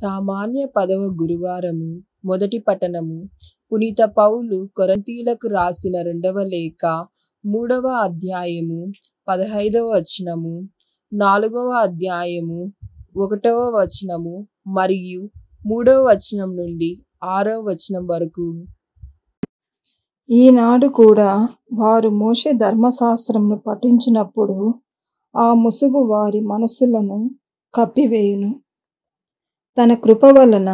సామాన్య పదవ గురువారము మొదటి పట్టణము పునీత పౌలు కొరంతీలకు రాసిన రెండవ లేఖ మూడవ అధ్యాయము పదహైదవ వచనము నాలుగవ అధ్యాయము ఒకటవ వచనము మరియు మూడవ వచనం నుండి ఆరవ వచనం వరకు ఈనాడు కూడా వారు మోసే ధర్మశాస్త్రంను పఠించినప్పుడు ఆ ముసుగు వారి మనస్సులను కప్పివేయును తన కృప వలన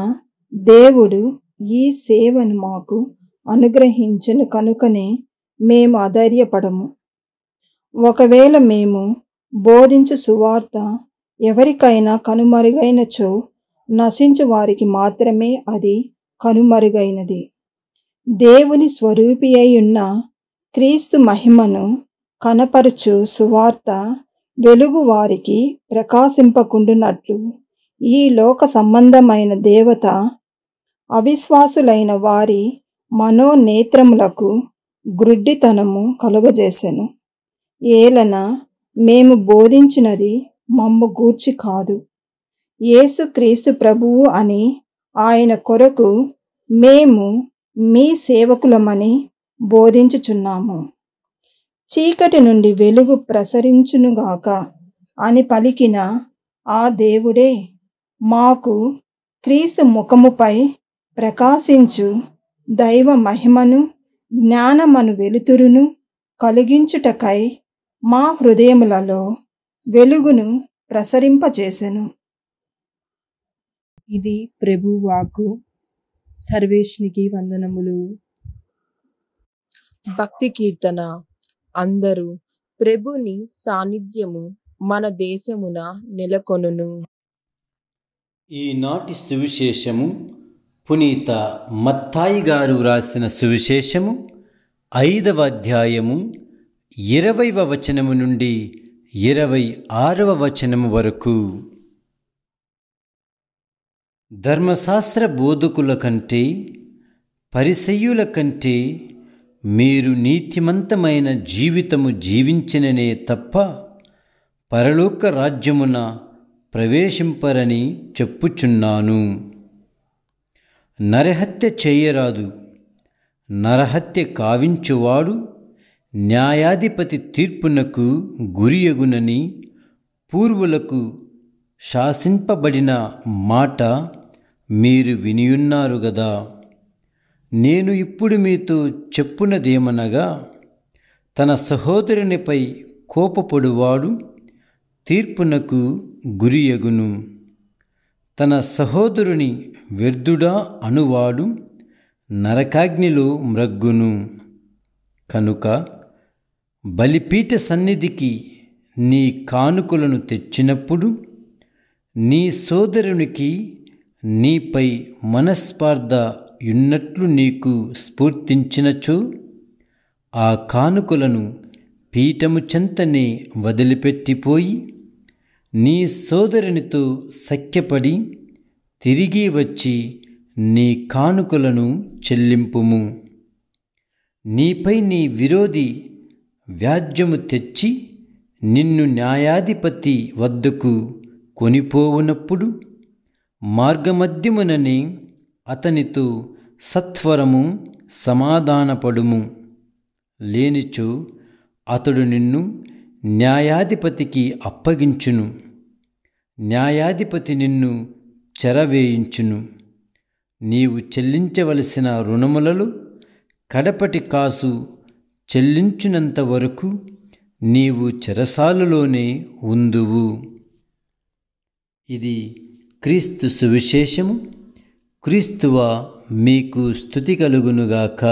దేవుడు ఈ సేవను మాకు అనుగ్రహించను కనుకనే మేము అధైర్యపడము ఒకవేళ మేము బోధించు సువార్త ఎవరికైనా కనుమరుగైనచో నశించు వారికి మాత్రమే అది కనుమరుగైనది దేవుని స్వరూపి అయి ఉన్న క్రీస్తు మహిమను కనపరచు సువార్త వెలుగు వారికి ప్రకాశింపకుండునట్లు ఈ లోక సంబంధమైన దేవత అవిశ్వాసులైన వారి మనోనేత్రములకు గ్రుడ్డితనము కలుగజేసెను ఏలన మేము బోధించినది మమ్ము గూర్చి కాదు ఏసుక్రీస్తు ప్రభువు అని ఆయన కొరకు మేము మీ సేవకులమని బోధించుచున్నాము చీకటి నుండి వెలుగు ప్రసరించునుగాక అని పలికిన ఆ దేవుడే మాకు క్రీస్తు ముఖముపై ప్రకాశించు దైవ మహిమను జ్ఞానమను వెలుతురును కలిగించుటకై మా హృదయములలో వెలుగును ప్రసరింపజేసెను ఇది ప్రభువాకు సర్వేష్నికి వందనములు భక్తి కీర్తన అందరూ ప్రభుని సాన్నిధ్యము మన దేశమున నెలకొనును ఈనాటి సువిశేషము పునీత మత్తాయి గారు వ్రాసిన సువిశేషము ఐదవ అధ్యాయము ఇరవైవ వచనము నుండి ఇరవై ఆరవ వచనము వరకు ధర్మశాస్త్ర బోధకుల కంటే పరిసయ్యుల కంటే మీరు నీతిమంతమైన జీవితము జీవించిననే తప్ప పరలోక రాజ్యమున ప్రవేశింపరని చెప్పుచున్నాను నరహత్య చేయరాదు నరహత్య కావించువాడు న్యాయాధిపతి తీర్పునకు గురియగునని పూర్వులకు శాసింపబడిన మాట మీరు వినియున్నారు గదా నేను ఇప్పుడు మీతో చెప్పునదేమనగా తన సహోదరునిపై కోపపడువాడు తీర్పునకు గురియగును తన సహోదరుని వ్యర్థుడా అనువాడు నరకాగ్నిలో మ్రగ్గును కనుక బలిపీఠ సన్నిధికి నీ కానుకలను తెచ్చినప్పుడు నీ సోదరునికి నీపై మనస్పార్థ ఉన్నట్లు నీకు స్ఫూర్తించినచో ఆ కానుకలను పీఠము చెంతనే వదిలిపెట్టిపోయి నీ సోదరునితో సఖ్యపడి తిరిగి వచ్చి నీ కానుకలను చెల్లింపుము నీపై నీ విరోధి వ్యాజ్యము తెచ్చి నిన్ను న్యాయాధిపతి వద్దకు కొనిపోవునప్పుడు మార్గమధ్యముననే అతనితో సత్వరము సమాధానపడుము లేనిచో అతడు నిన్ను న్యాయాధిపతికి అప్పగించును న్యాయాధిపతి నిన్ను చెరవేయించును నీవు చెల్లించవలసిన రుణములలో కడపటి కాసు చెల్లించునంత వరకు నీవు చెరసాలలోనే ఉందువు ఇది క్రీస్తు సువిశేషము క్రీస్తువా మీకు స్థుతి కలుగునుగాక